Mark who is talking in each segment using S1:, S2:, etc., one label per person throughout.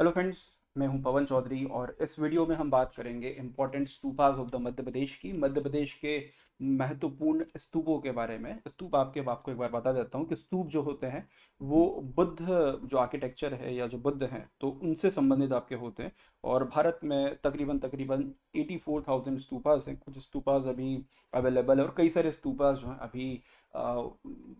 S1: hello friends मैं हूं पवन चौधरी और इस वीडियो में हम बात करेंगे important stupas of the Madhya Pradesh की मध्य प्रदेश के महत्वपूर्ण स्तूपों के बारे में स्तूप आपके आपको एक बार बता देता हूँ कि स्तूप जो होते हैं वो बुद्ध जो आर्किटेक्चर है या जो बुद्ध हैं तो उनसे संबंधित आपके होते हैं और भारत में तकरीबन तकरीबन थाउजेंड स्तूपाज हैं कुछ स्तूपाज अभी अवेलेबल है और कई सारे स्तूपाज जो हैं अभी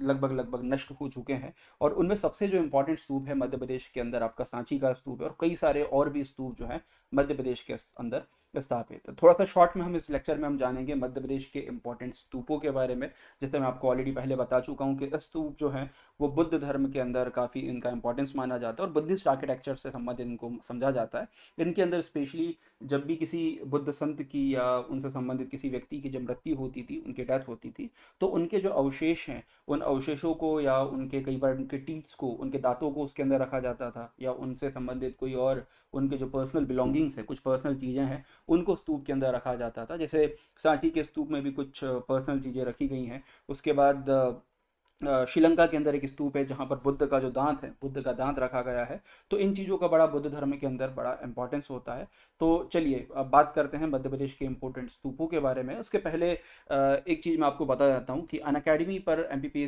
S1: लगभग लगभग नष्ट हो चुके हैं और उनमें सबसे जो इम्पोर्टेंट स्तूप है मध्य प्रदेश के अंदर आपका सांची का स्तूप है और कई सारे और और भी स्तूप जो है मध्य प्रदेश के अंदर स्थापित तो थोड़ा सा शॉर्ट में हम इस लेक्चर में हम जानेंगे मध्य प्रदेश के इंपॉर्टेंट स्तूपों के बारे में जैसे मैं आपको ऑलरेडी पहले बता चुका हूँ कि स्तूप जो है वो बुद्ध धर्म के अंदर काफ़ी इनका इंपॉर्टेंस माना जाता है और बुद्धिस्ट आर्किटेक्चर से संबंधित इनको समझा जाता है इनके अंदर स्पेशली जब भी किसी बुद्ध संत की या उनसे संबंधित किसी व्यक्ति की जब मृत्यु होती थी उनकी डेथ होती थी तो उनके जो अवशेष हैं उन अवशेषों को या उनके कई बार उनके टीथ्स को उनके दांतों को उसके अंदर रखा जाता था या उनसे संबंधित कोई और उनके जो पर्सनल बिलोंगिंग्स है कुछ पर्सनल चीज़ें हैं उनको स्तूप के अंदर रखा जाता था जैसे सांची के स्तूप में भी कुछ पर्सनल चीज़ें रखी गई हैं उसके बाद श्रीलंका के अंदर एक स्तूप है जहाँ पर बुद्ध का जो दांत है बुद्ध का दांत रखा गया है तो इन चीज़ों का बड़ा बुद्ध धर्म के अंदर बड़ा इंपॉर्टेंस होता है तो चलिए अब बात करते हैं मध्य प्रदेश के इम्पोर्टेंट स्तूपों के बारे में उसके पहले एक चीज़ मैं आपको बता देता हूँ कि अन अकेडमी पर एम पी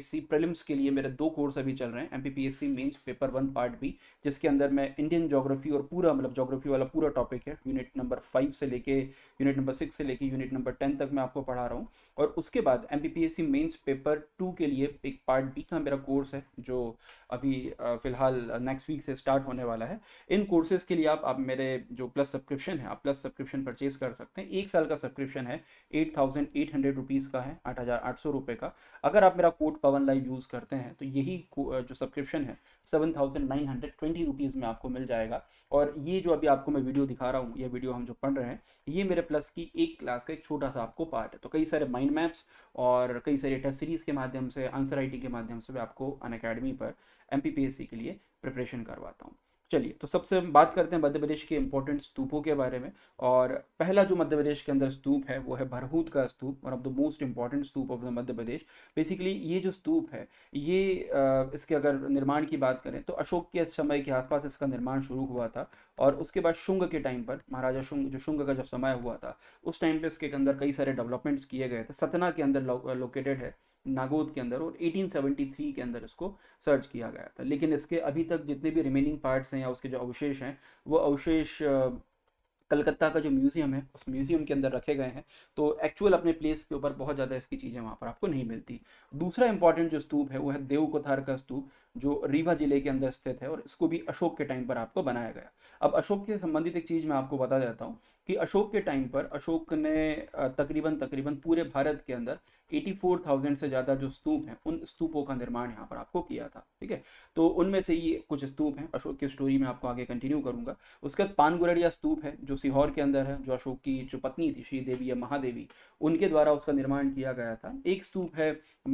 S1: के लिए मेरे दो कोर्स अभी चल रहे हैं M P mains paper one part B जिसके अंदर मैं इंडियन जोग्राफी और पूरा मतलब जोग्राफी वाला पूरा टॉपिक है यूनिट नंबर फाइव से लेके यूनिट नंबर सिक्स से लेके यूनिट नंबर टेन तक मैं आपको पढ़ा रहा हूँ और उसके बाद एम पी पेपर टू के लिए एक पार्ट बी का मेरा कोर्स है जो अभी फ़िलहाल नेक्स्ट वीक से स्टार्ट होने वाला है इन कोर्सेज़ के लिए आप आप मेरे जो प्लस सब्सक्रिप्शन है आप प्लस सब्सक्रिप्शन परचेज़ कर सकते हैं एक साल का सब्सक्रिप्शन है eight thousand eight hundred rupees का है आठ हज़ार आठ सौ रुपये का अगर आप मेरा कोड पवन लाइव यूज़ करते हैं तो यही जो सब्सक्रिप्शन है seven thousand nine hundred twenty rupees में आपको मिल जाएगा और ये जो अभी आपको मैं वीडियो दिखा रहा हूँ ये वीडियो हम जो पढ़ रहे हैं ये मेरे प्लस की एक क्लास का एक छोटा सा आपको पार्ट है तो कई सारे माइंड मैप्स और कई सारे टेस्ट सीरीज़ के माध्यम से आंसर राइटिंग के माध्यम से मैं आपको अन अकेडमी पर एम के लिए प्रिपरेशन करवाता हूँ चलिए तो सबसे हम बात करते हैं मध्य प्रदेश के इंपॉर्टेंट स्तूपों के बारे में और पहला जो मध्य प्रदेश के अंदर स्तूप है वो है भरहूत का stupa one of the most important stupa of the Madhya Pradesh basically ये जो स्तूप है ये इसके अगर निर्माण की बात करें तो अशोक के समय के आसपास इसका निर्माण शुरू हुआ था और उसके बाद शुंग के टाइम पर महाराजा शुंग जो शुंग का जब समय हुआ था उस टाइम पे इसके अंदर कई सारे डेवलपमेंट्स किए गए थे सतना के अंदर लो, लोकेटेड है नागोद के अंदर और 1873 के अंदर इसको सर्च किया गया था लेकिन इसके अभी तक जितने भी रिमेनिंग पार्ट्स हैं या उसके जो अवशेष हैं वो अवशेष कलकत्ता का जो म्यूज़ियम है उस म्यूज़ियम के अंदर रखे गए हैं तो एक्चुअल अपने प्लेस के ऊपर बहुत ज़्यादा इसकी चीज़ें वहाँ पर आपको नहीं मिलती दूसरा इंपॉर्टेंट जो स्तूप है वो है देवकोथार का स्तूप जो रीवा जिले के अंदर स्थित है और इसको भी अशोक के टाइम पर आपको बनाया गया अब अशोक के संबंधित एक चीज़ मैं आपको बता देता हूँ कि अशोक के टाइम पर अशोक ने तकरीबन तकरीबन पूरे भारत के अंदर 84,000 से ज़्यादा जो स्तूप हैं उन स्तूपों का निर्माण यहाँ पर आपको किया था ठीक है तो उनमें से ये कुछ स्तूप हैं अशोक की स्टोरी में आपको आगे कंटिन्यू करूंगा उसके बाद पानगुरड़िया स्तूप है जो सीहोर के अंदर है जो अशोक की जो पत्नी थी श्री देवी या महादेवी उनके द्वारा उसका निर्माण किया गया था एक स्तूप है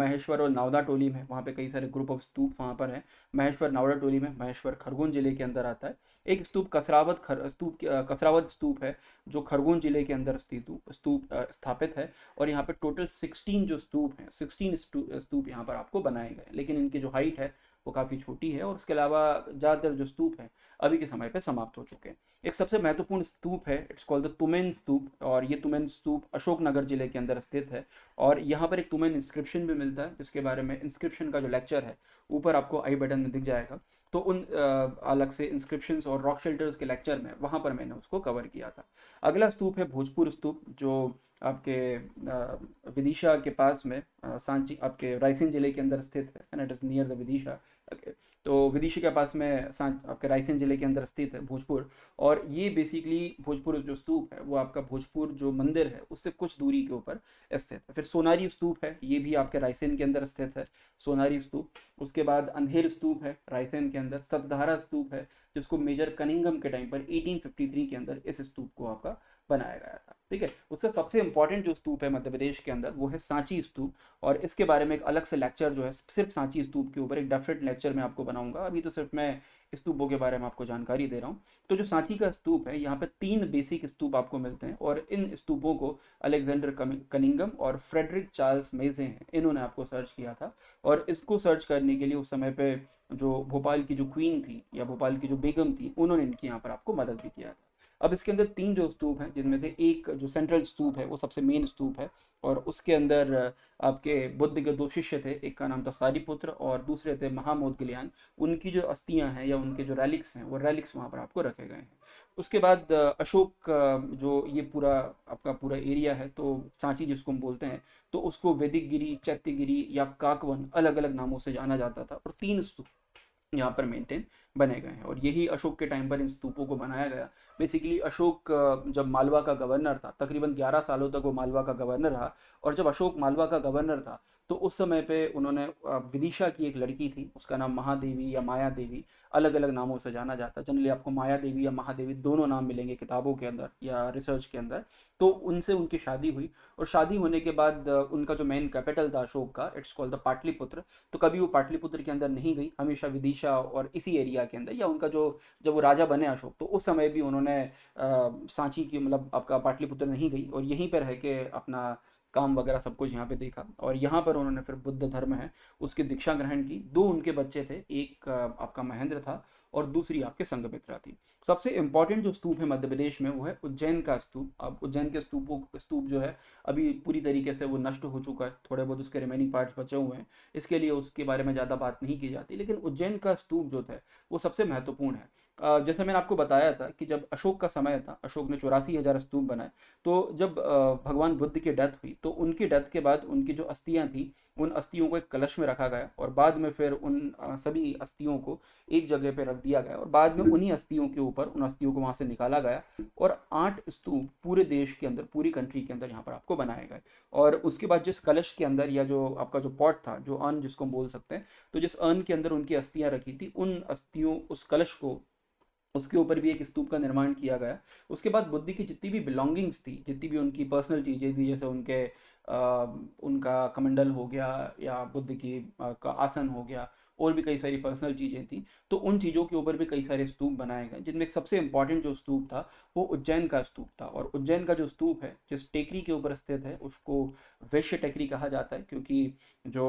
S1: महेश्वर और नावदा टोली में वहाँ पे कई सारे ग्रुप ऑफ स्तूप वहाँ पर हैं महेश्वर नावदा टोली में महेश्वर खरगोन जिले के अंदर आता है एक स्तूप कसरावत खर स्तूप कसरावत स्तूप है जो खरगोन जिले के अंदर स्थित स्तूप स्थापित है और यहाँ पर टोटल सिक्सटीन जो स्तूप हैं सिक्सटीन स्तूप यहाँ पर आपको बनाए गए लेकिन इनकी जो हाइट है वो काफ़ी छोटी है और उसके अलावा ज़्यादातर जो स्तूप हैं अभी के समय पर समाप्त हो चुके हैं एक सबसे महत्वपूर्ण स्तूप है it's called the Tumain stupa और ये तुमेन स्तूप अशोकनगर जिले के अंदर स्थित है और यहाँ पर एक तुमेन इंस्क्रिप्शन भी मिलता है जिसके बारे में इंस्क्रिप्शन का जो लेक्चर है ऊपर आपको आई बटन में दिख जाएगा तो उन अलग से इंस्क्रिप्शन और रॉक शेल्टर्स के लेक्चर में वहाँ पर मैंने उसको कवर किया था अगला स्तूप है भोजपुर स्तूप जो आपके विदिशा के पास में सांची आपके रायसेन जिले के अंदर स्थित है and it is near the Vidisha तो विदिशा के पास में सां आपके रायसेन जिले के अंदर स्थित है भोजपुर और ये बेसिकली भोजपुर जो स्तूप है वो आपका भोजपुर जो मंदिर है उससे कुछ दूरी के ऊपर स्थित है फिर सोनारी स्तूप है ये भी आपके रायसेन के अंदर स्थित है सोनारी स्तूप उसके बाद अंधेर स्तूप है रायसेन के अंदर सतधारा स्तूप है जिसको मेजर कनिंगम के टाइम पर एटीन के अंदर इस स्तूप को आपका बनाया गया था ठीक है उसका सबसे इंपॉर्टेंट जो स्तूप है मध्य प्रदेश के अंदर वो है सांची स्तूप और इसके बारे में एक अलग से लेक्चर जो है सिर्फ सांची स्तूप के ऊपर एक डेफरेट लेक्चर मैं आपको बनाऊंगा अभी तो सिर्फ मैं स्तूपों के बारे में आपको जानकारी दे रहा हूँ तो जो सांची का स्तूप है यहाँ पे तीन बेसिक स्तूप आपको मिलते हैं और इन स्तूपों को अलेक्जेंडर कनिंगम और फ्रेडरिक चार्ल्स मेजे हैं इन्होंने आपको सर्च किया था और इसको सर्च करने के लिए उस समय पे जो भोपाल की जो क्वीन थी या भोपाल की जो बेगम थी उन्होंने इनकी यहाँ पर आपको मदद भी किया था अब इसके अंदर तीन जो स्तूप हैं जिनमें से एक जो सेंट्रल स्तूप है वो सबसे मेन स्तूप है और उसके अंदर आपके बुद्ध के दो शिष्य थे एक का नाम था सारीपुत्र और दूसरे थे महामोद गलियान उनकी जो अस्थियां हैं या उनके जो रैलिक्स हैं वो रैलिक्स वहाँ पर आपको रखे गए हैं उसके बाद अशोक जो ये पूरा आपका पूरा एरिया है तो सांची जिसको हम बोलते हैं तो उसको वैदिक गिरी चैत्य गिरी या काकवन अलग अलग नामों से जाना जाता था और तीन स्तूप यहाँ पर मेंटेन बने गए हैं और यही अशोक के टाइम पर इन स्तूपों को बनाया गया बेसिकली अशोक जब मालवा का गवर्नर था तकरीबन 11 सालों तक वो मालवा का गवर्नर रहा और जब अशोक मालवा का गवर्नर था तो उस समय पे उन्होंने विदिशा की एक लड़की थी उसका नाम महादेवी या माया देवी अलग अलग नामों से जाना जाता है जनरली आपको माया देवी या महादेवी दोनों नाम मिलेंगे किताबों के अंदर या रिसर्च के अंदर तो उनसे उनकी शादी हुई और शादी होने के बाद उनका जो मेन कैपिटल था अशोक का इट्स कॉल्ड द पाटलिपुत्र तो कभी वो पाटलिपुत्र के अंदर नहीं गई हमेशा विदिशा और इसी एरिया के अंदर या उनका जो जब वो राजा बने अशोक तो उस समय भी उन्होंने सांची की मतलब आपका पाटलिपुत्र नहीं गई और यहीं पर रह के अपना काम वगैरह सब कुछ यहाँ पे देखा और यहाँ पर उन्होंने फिर बुद्ध धर्म है उसकी दीक्षा ग्रहण की दो उनके बच्चे थे एक आपका महेंद्र था और दूसरी आपके संगमित्रा थी सबसे इंपॉर्टेंट जो स्तूप है मध्य प्रदेश में वो है उज्जैन का स्तूप अब उज्जैन के स्तूप स्तूप जो है अभी पूरी तरीके से वो नष्ट हो चुका है थोड़े बहुत उसके रिमेनिंग पार्ट्स बचे हुए हैं इसके लिए उसके बारे में ज़्यादा बात नहीं की जाती लेकिन उज्जैन का स्तूप जो था वो सबसे महत्वपूर्ण है जैसे मैंने आपको बताया था कि जब अशोक का समय था अशोक ने चौरासी हज़ार स्तूप बनाए तो जब भगवान बुद्ध की डेथ हुई तो उनकी डेथ के बाद उनकी जो अस्थियाँ थी उन अस्थियों को एक कलश में रखा गया और बाद में फिर उन सभी अस्थियों को एक जगह पर रख दिया गया और बाद में हम्म। उन्हीं अस्थियों के ऊपर उन अस्थियों को वहाँ से निकाला गया और आठ स्तूप पूरे देश के अंदर पूरी कंट्री के अंदर यहाँ पर आपको बनाए गए और उसके बाद जिस कलश के अंदर या जो आपका जो पॉट था जो अन जिसको हम बोल सकते हैं तो जिस अन के अंदर उनकी अस्थियाँ रखी थी उन अस्थियों उस कलश को उसके ऊपर भी एक स्तूप का निर्माण किया गया उसके बाद बुद्धि की जितनी भी बिलोंगिंग्स थी जितनी भी उनकी पर्सनल चीज़ें थी जैसे उनके आ, उनका कमंडल हो गया या बुद्ध की आ, का आसन हो गया और भी कई सारी पर्सनल चीज़ें थी तो उन चीज़ों के ऊपर भी कई सारे स्तूप बनाए गए जिनमें सबसे इम्पॉर्टेंट जो स्तूप था वो उज्जैन का स्तूप था और उज्जैन का जो स्तूप है जिस टेकरी के ऊपर स्थित है उसको वैश्य टेकरी कहा जाता है क्योंकि जो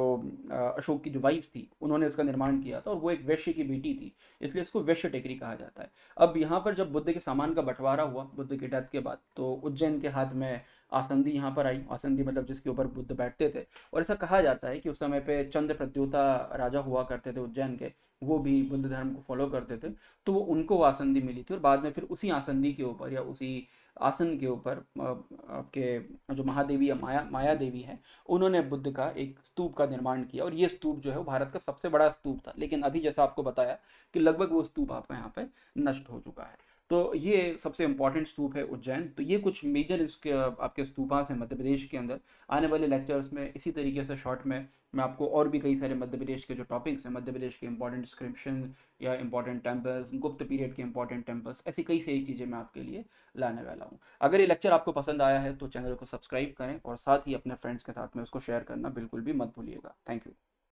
S1: अशोक की जो वाइफ थी उन्होंने इसका निर्माण किया था और वो एक वैश्य की बेटी थी इसलिए इसको वैश्य टेकरी कहा जाता है अब यहाँ पर जब बुद्ध के सामान का बंटवारा हुआ बुद्ध की डेथ के बाद तो उज्जैन के हाथ में आसंदी यहाँ पर आई आसंदी मतलब जिसके ऊपर बुद्ध बैठते थे और ऐसा कहा जाता है कि उस समय पे चंद्र प्रद्योता राजा हुआ करते थे उज्जैन के वो भी बुद्ध धर्म को फॉलो करते थे तो वो उनको वो आसंदी मिली थी और बाद में फिर उसी आसंदी के ऊपर या उसी आसन के ऊपर आपके जो महादेवी या माया माया देवी है उन्होंने बुद्ध का एक स्तूप का निर्माण किया और ये स्तूप जो है वो भारत का सबसे बड़ा स्तूप था लेकिन अभी जैसा आपको बताया कि लगभग वो स्तूप आपका यहाँ पे नष्ट हो चुका है तो ये सबसे इंपॉर्टेंट स्तूप है उज्जैन तो ये कुछ मेजर इसके आपके स्तूपास हैं मध्य प्रदेश के अंदर आने वाले लेक्चर्स में इसी तरीके से शॉर्ट में मैं आपको और भी कई सारे मध्य प्रदेश के जो टॉपिक्स हैं मध्य प्रदेश के इंपॉर्टेंट डिस्क्रिप्शन या इंपॉर्टेंट टेम्पल्स गुप्त पीरियड के इंपॉर्टेंट टेम्पल्स ऐसी कई सारी चीज़ें मैं आपके लिए लाने वाला हूँ अगर ये लेक्चर आपको पसंद आया है तो चैनल को सब्सक्राइब करें और साथ ही अपने फ्रेंड्स के साथ में उसको शेयर करना बिल्कुल भी मत भूलिएगा थैंक यू